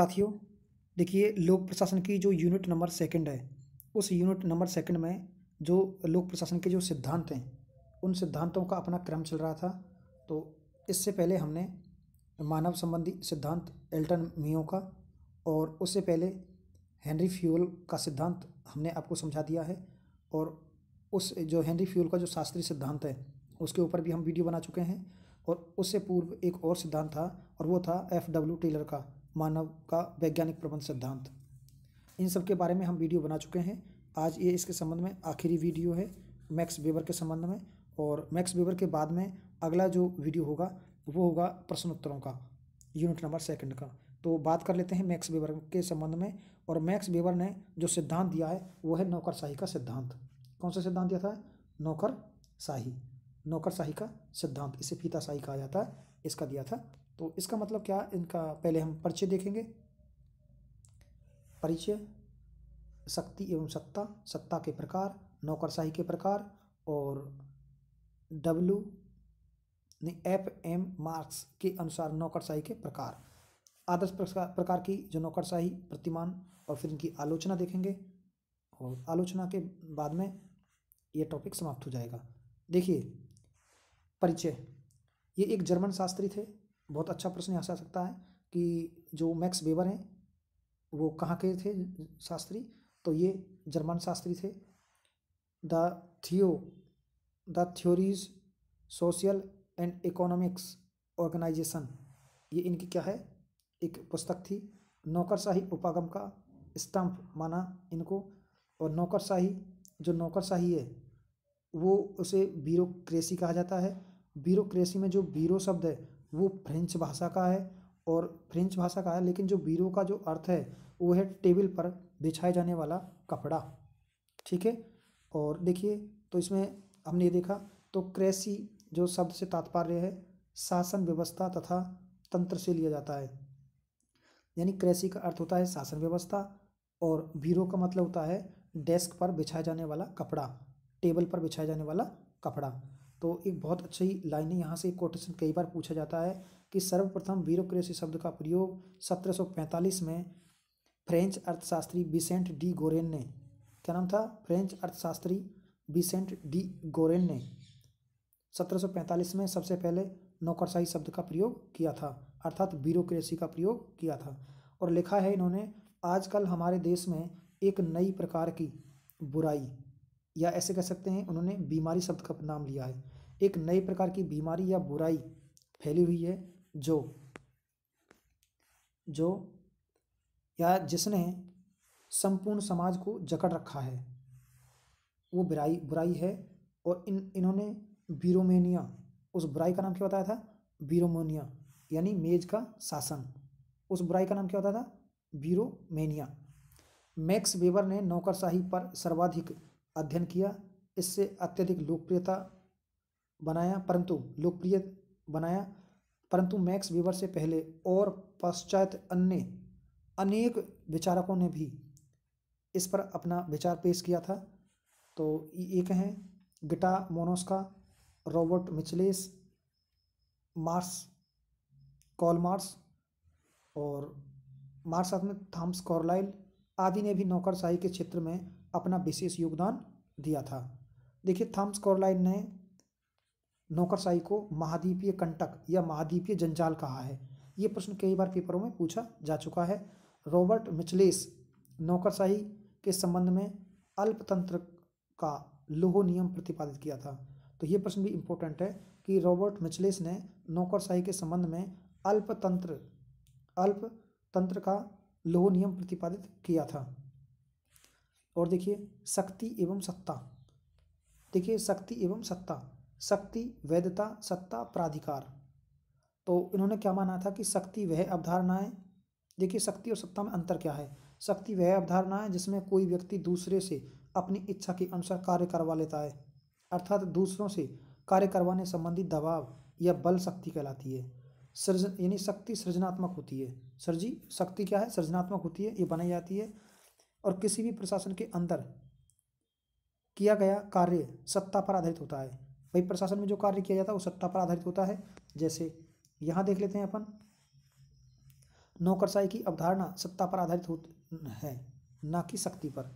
साथियों देखिए लोक प्रशासन की जो यूनिट नंबर सेकंड है उस यूनिट नंबर सेकंड में जो लोक प्रशासन के जो सिद्धांत हैं उन सिद्धांतों का अपना क्रम चल रहा था तो इससे पहले हमने मानव संबंधी सिद्धांत एल्टन मियो का और उससे पहले हेनरी फ्यूल का सिद्धांत हमने आपको समझा दिया है और उस जो हेनरी फ्यूल का जो शास्त्रीय सिद्धांत है उसके ऊपर भी हम वीडियो बना चुके हैं और उससे पूर्व एक और सिद्धांत था और वो था एफ डब्ल्यू टेलर का मानव का वैज्ञानिक प्रबंध सिद्धांत इन सब के बारे में हम वीडियो बना चुके हैं आज ये इसके संबंध में आखिरी वीडियो है मैक्स वेबर के संबंध में और मैक्स वेबर के बाद में अगला जो वीडियो होगा वो होगा प्रश्नोत्तरों का यूनिट नंबर सेकंड का तो बात कर लेते हैं मैक्स वेबर के संबंध में और मैक्स वेबर ने जो सिद्धांत दिया है वो है नौकरशाही का सिद्धांत कौन सा सिद्धांत दिया था नौकरशाही नौकरशाही का सिद्धांत इसे फीताशाही कहा जाता है इसका दिया था तो इसका मतलब क्या इनका पहले हम परिचय देखेंगे परिचय शक्ति एवं सत्ता सत्ता के प्रकार नौकरशाही के प्रकार और डब्ल्यू ने एफ एम मार्क्स के अनुसार नौकरशाही के प्रकार आदर्श प्रकार की जो नौकरशाही प्रतिमान और फिर इनकी आलोचना देखेंगे और आलोचना के बाद में ये टॉपिक समाप्त हो जाएगा देखिए परिचय ये एक जर्मन शास्त्री थे बहुत अच्छा प्रश्न यहाँ से आ सकता है कि जो मैक्स वेबर हैं वो कहाँ के थे शास्त्री तो ये जर्मन शास्त्री थे द थियो the theories social and economics organisation ये इनकी क्या है एक पुस्तक थी नौकरशाही उपागम का स्टम्प माना इनको और नौकरशाही जो नौकरशाही है वो उसे ब्यूरोक्रेसी कहा जाता है ब्यूरोक्रेसी में जो ब्यूरो शब्द है वो फ्रेंच भाषा का है और फ्रेंच भाषा का है लेकिन जो बीरो का जो अर्थ है वो है टेबल पर बिछाए जाने वाला कपड़ा ठीक है और देखिए तो इसमें हमने ये देखा तो क्रेसी जो शब्द से तात्पर्य है शासन व्यवस्था तथा तंत्र से लिया जाता है यानी क्रेसी का अर्थ होता है शासन व्यवस्था और बीरो का मतलब होता है डेस्क पर बिछाए जाने वाला कपड़ा टेबल पर बिछाए जाने वाला कपड़ा तो एक बहुत अच्छी लाइन है यहाँ से कोटेशन कई बार पूछा जाता है कि सर्वप्रथम ब्यूरोक्रेसी शब्द का प्रयोग 1745 में फ्रेंच अर्थशास्त्री बिसेंट डी गोरेन ने क्या नाम था फ्रेंच अर्थशास्त्री बिसेंट डी गोरेन ने 1745 में सबसे पहले नौकरशाही शब्द का प्रयोग किया था अर्थात ब्यूरोक्रेसी का प्रयोग किया था और लिखा है इन्होंने आजकल हमारे देश में एक नई प्रकार की बुराई या ऐसे कह सकते हैं उन्होंने बीमारी शब्द का नाम लिया है एक नए प्रकार की बीमारी या बुराई फैली हुई है जो जो या जिसने संपूर्ण समाज को जकड़ रखा है वो बुराई बुराई है और इन इन्होंने बीरोमेनिया उस बुराई का नाम क्या बताया था बीरोमोनिया यानी मेज का शासन उस बुराई का नाम क्या होता था बीरोमेनिया मैक्स वेबर ने नौकरशाही पर सर्वाधिक अध्ययन किया इससे अत्यधिक लोकप्रियता बनाया परंतु लोकप्रिय बनाया परंतु मैक्स वीवर से पहले और पश्चात अन्य अनेक विचारकों ने भी इस पर अपना विचार पेश किया था तो एक हैं गिटा मोनोस्का Robert Michels Marx Karl Marx और मार्स में थॉम्स कॉरलाइल आदि ने भी नौकरशाही के क्षेत्र में अपना विशेष योगदान दिया था देखिए थम्स कॉरलाइन ने नौकरशाही को महाद्वीपीय कंटक या महाद्वीपीय जंजाल कहा है ये प्रश्न कई बार पेपरों में पूछा जा चुका है रॉबर्ट मिचलेस नौकरशाही के संबंध में अल्पतंत्र का लोहो नियम प्रतिपादित किया था तो ये प्रश्न भी इम्पोर्टेंट है कि रॉबर्ट मिचलेस ने नौकरशाही के संबंध में अल्पतंत्र अल्पतंत्र का लोहो नियम प्रतिपादित किया था और देखिए शक्ति एवं सत्ता देखिए शक्ति एवं सत्ता शक्ति वैधता सत्ता प्राधिकार तो इन्होंने क्या माना था कि शक्ति वह है देखिए शक्ति और सत्ता में अंतर क्या है शक्ति वह अवधारणा है जिसमें कोई व्यक्ति दूसरे से अपनी इच्छा के अनुसार कार्य करवा लेता है अर्थात दूसरों से कार्य करवाने संबंधी दबाव या बल शक्ति कहलाती है सृजन यानी शक्ति सृजनात्मक होती है सर जी शक्ति क्या है सृजनात्मक होती है ये बनाई जाती है और किसी भी प्रशासन के अंदर किया गया कार्य सत्ता पर आधारित होता है भाई प्रशासन में जो कार्य किया जाता है वो सत्ता पर आधारित होता है जैसे यहाँ देख लेते हैं अपन नौकरशाही की अवधारणा सत्ता पर आधारित हो है ना कि शक्ति पर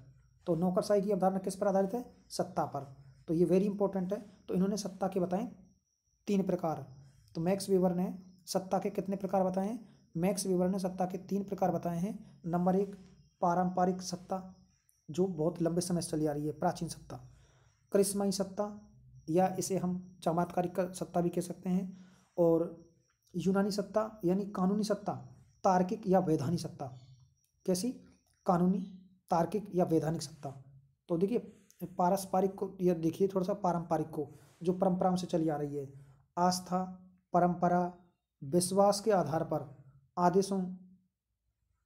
तो नौकरशाही की अवधारणा किस पर आधारित है सत्ता पर तो ये वेरी इंपॉर्टेंट है तो इन्होंने सत्ता के बताएं तीन प्रकार तो मैक्स वीवर ने सत्ता के कितने प्रकार बताए हैं मैक्स वीवर ने सत्ता के तीन प्रकार बताए हैं नंबर एक पारंपरिक सत्ता जो बहुत लंबे समय से चली आ रही है प्राचीन सत्ता करिश्माई सत्ता या इसे हम चमत्कारिक सत्ता भी कह सकते हैं और यूनानी सत्ता यानी कानूनी सत्ता तार्किक या वैधानिक सत्ता कैसी कानूनी तार्किक या वैधानिक सत्ता तो देखिए पारस्परिक को यह देखिए थोड़ा सा पारंपरिक को जो परंपराओं से चली आ रही है आस्था परंपरा विश्वास के आधार पर आदेशों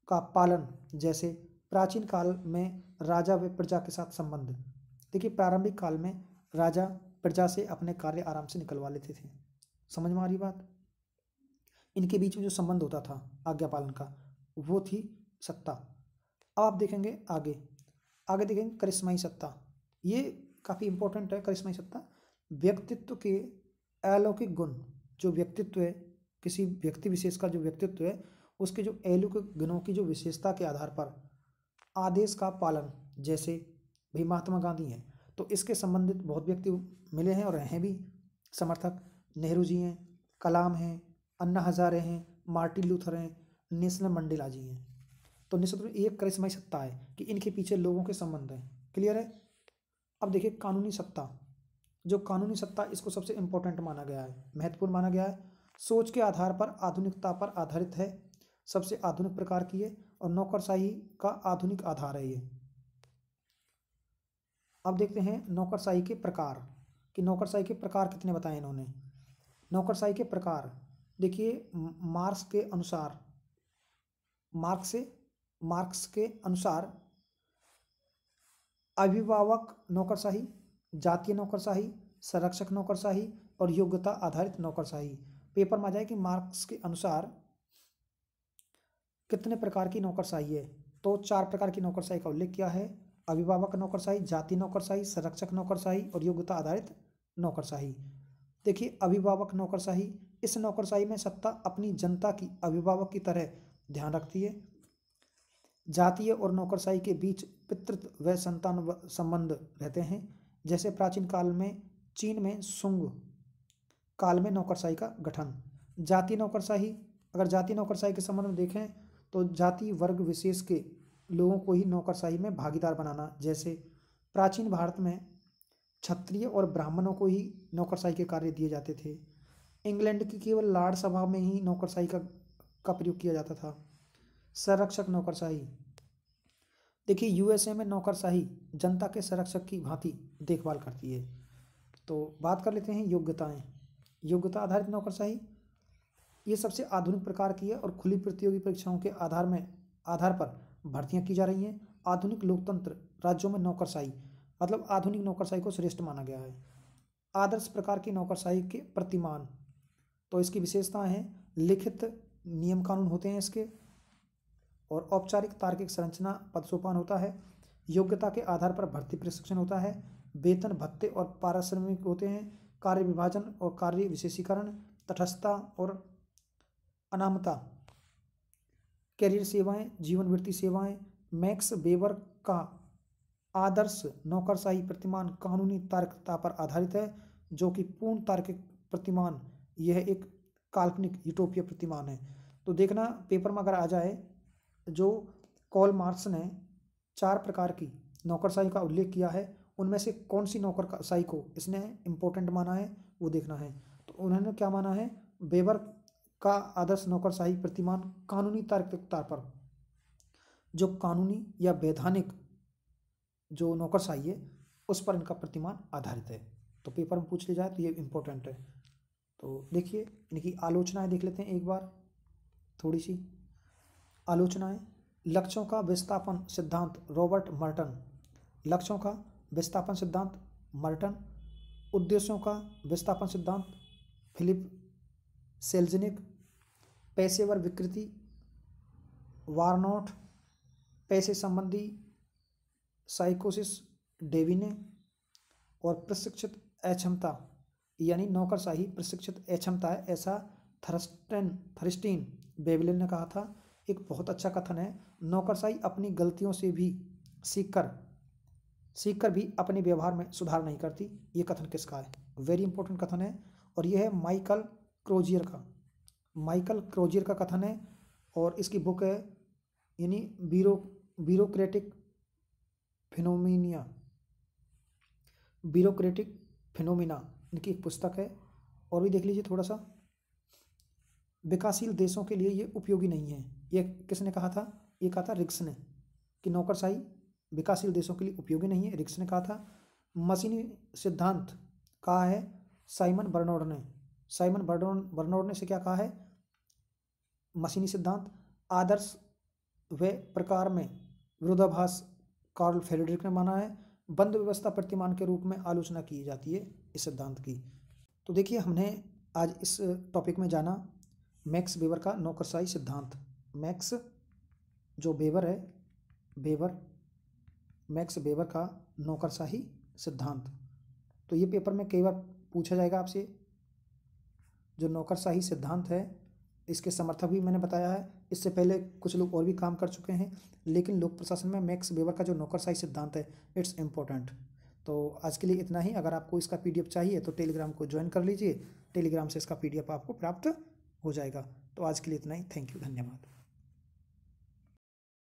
का पालन जैसे प्राचीन काल में राजा व प्रजा के साथ संबंध देखिए प्रारंभिक काल में राजा प्रजा से अपने कार्य आराम से निकलवा लेते थे समझ में आ रही बात इनके बीच में जो संबंध होता था आज्ञा पालन का वो थी सत्ता अब आप देखेंगे आगे आगे देखेंगे करिश्माई सत्ता ये काफ़ी इंपॉर्टेंट है करिश्माई सत्ता व्यक्तित्व के अलौकिक गुण जो व्यक्तित्व है किसी व्यक्ति विशेष का जो व्यक्तित्व है उसके जो के गुणों की जो विशेषता के आधार पर आदेश का पालन जैसे भी महात्मा गांधी हैं तो इसके संबंधित बहुत व्यक्ति मिले हैं और हैं भी समर्थक नेहरू जी हैं कलाम हैं अन्ना हजारे हैं मार्टिन लूथर हैं नेशनल मंडेला जी हैं तो निश्चित रूप एक करिश्माई सत्ता है कि इनके पीछे लोगों के संबंध हैं क्लियर है अब देखिए कानूनी सत्ता जो कानूनी सत्ता इसको सबसे इम्पोर्टेंट माना गया है महत्वपूर्ण माना गया है सोच के आधार पर आधुनिकता पर आधारित है सबसे आधुनिक प्रकार की है और नौकरशाही का आधुनिक आधार है ये अब देखते हैं नौकरशाही के प्रकार कि नौकरशाही के प्रकार कितने बताए इन्होंने नौकरशाही के प्रकार देखिए मार्क्स के अनुसार मार्क्स से मार्क्स के अनुसार अभिभावक नौकरशाही जातीय नौकरशाही संरक्षक नौकरशाही और योग्यता आधारित नौकरशाही पेपर में आ जाए कि मार्क्स के अनुसार कितने प्रकार की नौकरशाही है तो चार प्रकार की नौकरशाही का उल्लेख किया है अभिभावक नौकरशाही जाति नौकरशाही संरक्षक नौकरशाही और योग्यता आधारित नौकरशाही देखिए अभिभावक नौकरशाही इस नौकरशाही में सत्ता अपनी जनता की अभिभावक की तरह ध्यान रखती है जातीय और नौकरशाही के बीच पितृत्व व संतान संबंध रहते हैं जैसे प्राचीन काल में चीन में सुंग काल में नौकरशाही का गठन जाति नौकरशाही अगर जाति नौकरशाही के संबंध में देखें तो जाति वर्ग विशेष के लोगों को ही नौकरशाही में भागीदार बनाना जैसे प्राचीन भारत में क्षत्रिय और ब्राह्मणों को ही नौकरशाही के कार्य दिए जाते थे इंग्लैंड की केवल लाड सभा में ही नौकरशाही का का प्रयोग किया जाता था संरक्षक नौकरशाही देखिए यूएसए में नौकरशाही जनता के संरक्षक की भांति देखभाल करती है तो बात कर लेते हैं योग्यताएं योग्यता आधारित नौकरशाही ये सबसे आधुनिक प्रकार की है और खुली प्रतियोगी परीक्षाओं के आधार में आधार पर भर्तियाँ की जा रही हैं आधुनिक लोकतंत्र राज्यों में नौकरशाही मतलब आधुनिक नौकरशाही को श्रेष्ठ माना गया है आदर्श प्रकार की नौकरशाही के प्रतिमान तो इसकी विशेषताएं हैं लिखित नियम कानून होते हैं इसके और औपचारिक तार्किक संरचना पद सोपान होता है योग्यता के आधार पर भर्ती प्रशिक्षण होता है वेतन भत्ते और पारिश्रमिक होते हैं कार्य विभाजन और कार्य विशेषीकरण तटस्थता और अनामता कैरियर सेवाएं जीवन वृत्ति सेवाएं मैक्स बेबर का आदर्श नौकरशाही प्रतिमान कानूनी तार्किकता पर आधारित है जो कि पूर्ण तार्किक प्रतिमान यह एक काल्पनिक यूटोपिया प्रतिमान है तो देखना पेपर में अगर आ जाए जो कॉल मार्क्स ने चार प्रकार की नौकरशाही का उल्लेख किया है उनमें से कौन सी नौकरशाही को इसने इम्पोर्टेंट माना है वो देखना है तो उन्होंने क्या माना है बेबर का आदर्श नौकरशाही प्रतिमान कानूनी तार्किकता पर जो कानूनी या वैधानिक जो नौकरशाही है उस पर इनका प्रतिमान आधारित है तो पेपर में पूछ लिया जाए तो ये इम्पोर्टेंट है तो देखिए इनकी आलोचनाएं देख लेते हैं एक बार थोड़ी सी आलोचनाएं लक्ष्यों का विस्थापन सिद्धांत रॉबर्ट मर्टन लक्ष्यों का विस्थापन सिद्धांत मर्टन उद्देश्यों का विस्थापन सिद्धांत फिलिप सेल्जनिक पेशेवर विकृति वारनोट पैसे संबंधी साइकोसिस डेविने और प्रशिक्षित अक्षमता यानी नौकरशाही प्रशिक्षित अक्षमता है ऐसा थरस्टेन थरिस्टीन बेबलिन ने कहा था एक बहुत अच्छा कथन है नौकरशाही अपनी गलतियों से भी सीखकर सीखकर भी अपने व्यवहार में सुधार नहीं करती ये कथन किसका है वेरी इंपॉर्टेंट कथन है और यह है माइकल क्रोजियर का माइकल क्रोजियर का कथन है और इसकी बुक है यानी बीरो ब्यूरोक्रेटिक फिनोमिनिया ब्यूरोक्रेटिक फिनोमिना इनकी एक पुस्तक है और भी देख लीजिए थोड़ा सा विकासशील देशों के लिए ये उपयोगी नहीं है ये किसने कहा था ये कहा था रिक्स ने कि नौकरशाही विकासशील देशों के लिए उपयोगी नहीं है रिक्स ने कहा था मशीनी सिद्धांत कहा है साइमन बर्नोड ने साइमन बर्डोन बर्नोड ने इसे क्या कहा है मशीनी सिद्धांत आदर्श व प्रकार में विरोधाभास कार्ल फेडरिक ने माना है बंद व्यवस्था प्रतिमान के रूप में आलोचना की जाती है इस सिद्धांत की तो देखिए हमने आज इस टॉपिक में जाना मैक्स बेवर का नौकरशाही सिद्धांत मैक्स जो बेवर है बेवर मैक्स बेवर का नौकरशाही सिद्धांत तो ये पेपर में कई बार पूछा जाएगा आपसे जो नौकरशाही सिद्धांत है इसके समर्थक भी मैंने बताया है इससे पहले कुछ लोग और भी काम कर चुके हैं लेकिन लोक प्रशासन में मैक्स वेबर का जो नौकरशाही सिद्धांत है इट्स इम्पोर्टेंट तो आज के लिए इतना ही अगर आपको इसका पी चाहिए तो टेलीग्राम को ज्वाइन कर लीजिए टेलीग्राम से इसका पी आपको प्राप्त हो जाएगा तो आज के लिए इतना ही थैंक यू धन्यवाद